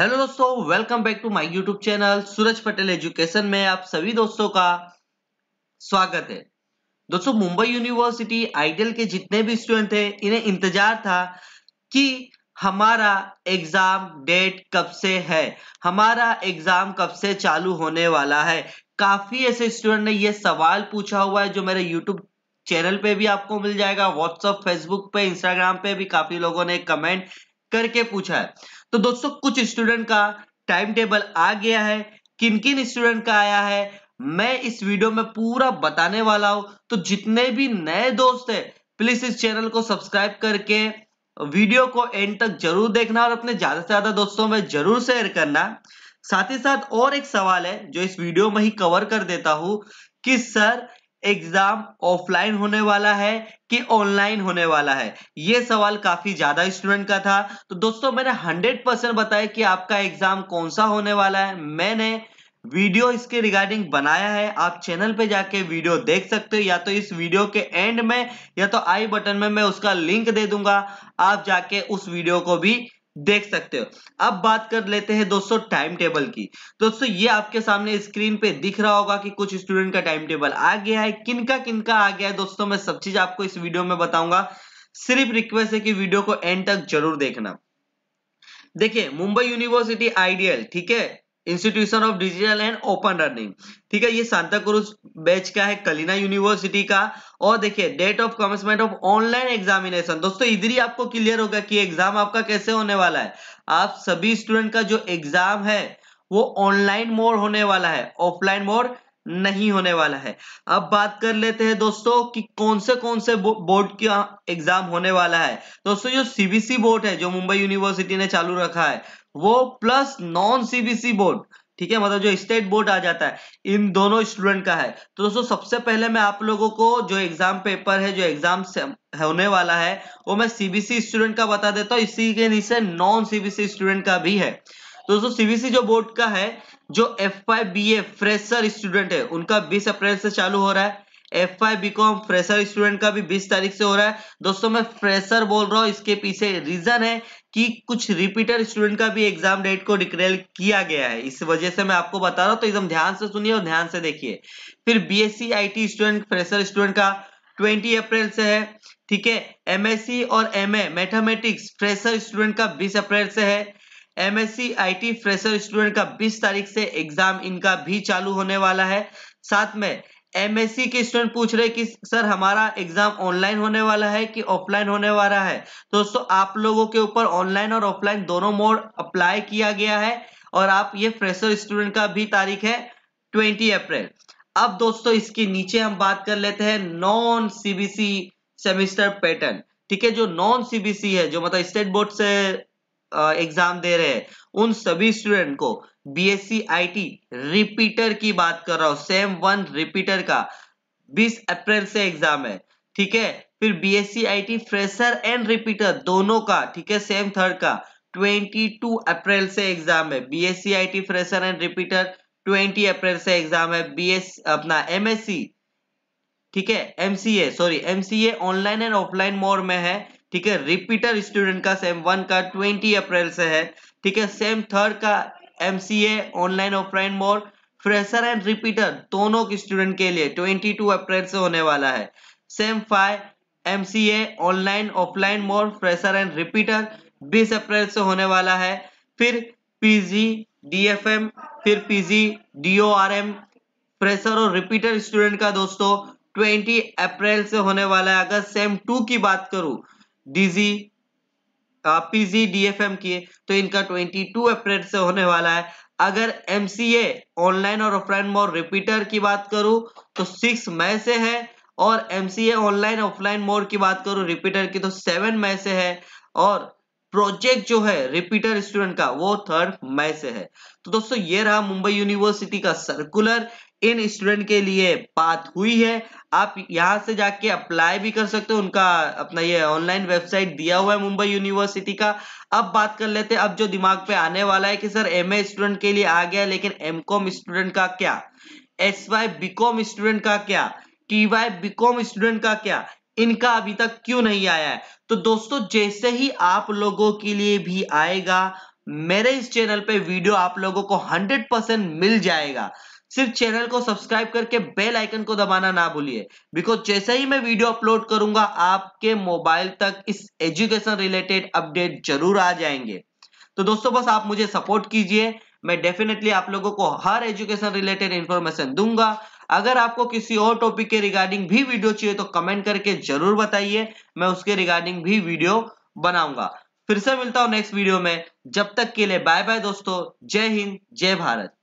hello दोस्तों welcome back to my YouTube channel Suraj Patel education में आप सभी दोस्तों का स्वागत है दोस्तों मुंबई यूनिवर्सिटी आइडियल के जितने भी स्टूडेंट थे इन्हें इंतजार था कि हमारा एग्जाम डेट कब से है हमारा एग्जाम कब से चालू होने वाला है काफी ऐसे स्टूडेंट ने यह सवाल पूछा हुआ है जो मेरे यूट्यूब चैनल पे भी आपको मिल जाएगा व्हाट्सअप फेसबुक पे इंस्टाग्राम पे भी काफी लोगों ने कमेंट करके पूछा है तो दोस्तों कुछ स्टूडेंट का टाइम टेबल आ गया है किन किन स्टूडेंट का आया है मैं इस वीडियो में पूरा बताने वाला हूं तो जितने भी नए दोस्त है प्लीज इस चैनल को सब्सक्राइब करके वीडियो को एंड तक जरूर देखना और अपने ज्यादा से ज्यादा दोस्तों में जरूर शेयर करना साथ ही साथ और एक सवाल है जो इस वीडियो में ही कवर कर देता हूं कि सर एग्जाम ऑफलाइन होने वाला है कि ऑनलाइन होने वाला है ये सवाल काफी ज्यादा स्टूडेंट का था तो दोस्तों मैंने 100 परसेंट बताया कि आपका एग्जाम कौन सा होने वाला है मैंने वीडियो इसके रिगार्डिंग बनाया है आप चैनल पे जाके वीडियो देख सकते हो या तो इस वीडियो के एंड में या तो आई बटन में मैं उसका लिंक दे दूंगा आप जाके उस वीडियो को भी देख सकते हो अब बात कर लेते हैं दोस्तों टाइम टेबल की दोस्तों ये आपके सामने स्क्रीन पे दिख रहा होगा कि कुछ स्टूडेंट का टाइम टेबल आ गया है किनका किनका आ गया है दोस्तों मैं सब चीज आपको इस वीडियो में बताऊंगा सिर्फ रिक्वेस्ट है कि वीडियो को एंड तक जरूर देखना देखिए मुंबई यूनिवर्सिटी आइडियल ठीक है institution of digital and open learning ठीक है ये सांता क्रूज बैच का है कलिना यूनिवर्सिटी का और देखिए date of commencement of online examination दोस्तों इधर ही आपको क्लियर होगा कि एग्जाम आपका कैसे होने वाला है आप सभी स्टूडेंट का जो एग्जाम है वो ऑनलाइन मोड होने वाला है ऑफलाइन मोड नहीं होने वाला है अब बात कर लेते हैं दोस्तों कि कौन से कौन से बोर्ड का एग्जाम होने वाला है दोस्तों जो सीबीसी बोर्ड है जो मुंबई यूनिवर्सिटी ने चालू रखा है वो प्लस नॉन सीबीसी बोर्ड ठीक है मतलब जो स्टेट बोर्ड आ जाता है इन दोनों स्टूडेंट का है तो दोस्तों सबसे पहले मैं आप लोगों को जो एग्जाम पेपर है जो एग्जाम होने वाला है वो मैं सीबीसी स्टूडेंट का बता देता हूँ इसी के नीचे नॉन सीबीसी स्टूडेंट का भी है दोस्तों सीबीसी जो बोर्ड का है जो एफ आई फ्रेशर स्टूडेंट है उनका बीस अप्रैल से चालू हो रहा है F I B Com fresher student का भी 20 तारीख से हो रहा है दोस्तों मैं फ्रेशर बोल रहा हूँ इसके पीछे रीजन है कि कुछ रिपीटर स्टूडेंट का भी एग्जाम डेट को डिक्लेयर किया गया है इस वजह से मैं आपको बता रहा हूँ तो एकदम ध्यान से सुनिए और ध्यान से देखिए फिर BSc IT student fresher student का ट्वेंटी अप्रैल से है ठीक है एमएससी और एमए मैथमेटिक्स फ्रेशर स्टूडेंट का बीस अप्रैल से है एमएससी आईटी फ्रेशर स्टूडेंट का 20 तारीख से एग्जाम इनका भी चालू होने वाला है साथ में एमएससी के स्टूडेंट पूछ रहे कि सर हमारा एग्जाम ऑनलाइन होने वाला है कि ऑफलाइन होने वाला है दोस्तों आप लोगों के ऊपर ऑनलाइन और ऑफलाइन दोनों मोड अप्लाई किया गया है और आप ये फ्रेशर स्टूडेंट का भी तारीख है ट्वेंटी अप्रैल अब दोस्तों इसके नीचे हम बात कर लेते हैं नॉन सीबीसी सेमेस्टर पैटर्न ठीक है जो नॉन सीबीसी है जो मतलब स्टेट बोर्ड से एग्जाम दे रहे हैं उन सभी स्टूडेंट को बीएससी आईटी रिपीटर की बात कर रहा हूं सेम वन रिपीटर का 20 अप्रैल से एग्जाम है ठीक है फिर BSc IT fresher and repeater दोनों का ठीक है सेम थर्ड का 22 अप्रैल से एग्जाम है BSc IT fresher and repeater 20 April से एग्जाम है बीएस अपना एमएससी ठीक है MCA sorry MCA online and offline mode में है ठीक है रिपीटर स्टूडेंट का सेम वन का ट्वेंटी अप्रैल से है ठीक है सेम थर्ड का MCA online offline mode fresher and repeater दोनों के स्टूडेंट के लिए ट्वेंटी टू अप्रैल से होने वाला है sem five MCA online offline mode fresher and repeater बीस अप्रैल से होने वाला है फिर पीजी डीएफएम फिर पीजी डीओआरएम फ्रेशर और रिपीटर स्टूडेंट का दोस्तों 20 अप्रैल से होने वाला है अगर सेम टू की बात करूं डीजी पीजी डीएफएम किए तो इनका 22 अप्रैल e से होने वाला है अगर एमसीए ऑनलाइन और ऑफलाइन मोड रिपीटर की बात करूं तो सिक्स मई से है और एमसीए ऑनलाइन ऑफलाइन मोड की बात करूं रिपीटर की तो सेवन मई से है और प्रोजेक्ट जो है रिपीटर स्टूडेंट का वो थर्ड मई से है तो दोस्तों ये रहा मुंबई यूनिवर्सिटी का सर्कुलर इन स्टूडेंट के लिए बात हुई है आप यहाँ से जाके अप्लाई भी कर सकते हो उनका अपना ये ऑनलाइन वेबसाइट दिया हुआ है मुंबई यूनिवर्सिटी का अब बात कर लेते हैं अब जो दिमाग पे आने वाला है कि सर एम स्टूडेंट के लिए आ गया लेकिन एम स्टूडेंट का क्या एस वाई स्टूडेंट का क्या टी वाई बीकॉम स्टूडेंट का क्या इनका अभी तक क्यों नहीं आया है तो दोस्तों जैसे ही आप लोगों के लिए भी आएगा मेरे इस चैनल पे वीडियो आप लोगों को 100% मिल जाएगा सिर्फ चैनल को सब्सक्राइब करके बेल आइकन को दबाना ना भूलिए बिकॉज जैसे ही मैं वीडियो अपलोड करूंगा आपके मोबाइल तक इस एजुकेशन रिलेटेड अपडेट जरूर आ जाएंगे तो दोस्तों बस आप मुझे सपोर्ट कीजिए मैं डेफिनेटली आप लोगों को हर एजुकेशन रिलेटेड इंफॉर्मेशन दूंगा अगर आपको किसी और टॉपिक के रिगार्डिंग भी वीडियो चाहिए तो कमेंट करके जरूर बताइए मैं उसके रिगार्डिंग भी वीडियो बनाऊंगा फिर से मिलता हूं नेक्स्ट वीडियो में जब तक के लिए बाय बाय दोस्तों जय हिंद जय भारत